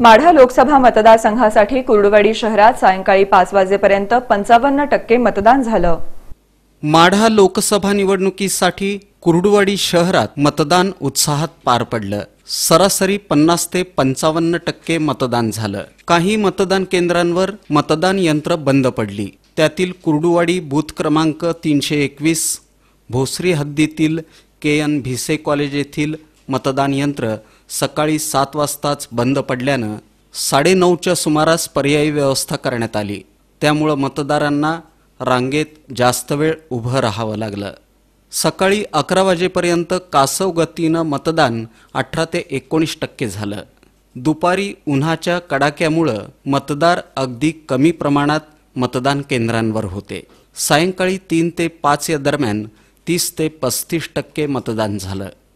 माढा लोकसभा मतदारसंघासाठी कुर्डुवाडी शहरात सायंकाळी पाच वाजेपर्यंत पंचावन्न टक्के मतदान झालं माढा लोकसभा निवडणुकीसाठी कुर्डुवाडी शहरात मतदान उत्साहात पार पडलं सरासरी पन्नास ते पंचावन्न टक्के मतदान झालं काही मतदान केंद्रांवर मतदान यंत्र बंद पडली त्यातील कुर्डुवाडी बूथ क्रमांक तीनशे एकवीस भोसरी हद्दीतील के एन भिसे कॉलेज येथील मतदान यंत्र सकाळी सात वाजताच बंद पडल्यानं साडेनऊच्या सुमारास पर्यायी व्यवस्था करण्यात आली त्यामुळं मतदारांना रांगेत जास्त वेळ उभं राहावं लागलं सकाळी अकरा वाजेपर्यंत कासव गतीनं मतदान अठरा ते एकोणीस टक्के झालं दुपारी उन्हाच्या कडाक्यामुळं मतदार अगदी कमी प्रमाणात मतदान केंद्रांवर होते सायंकाळी तीन ते पाच या दरम्यान तीस ते पस्तीस टक्के मतदान झालं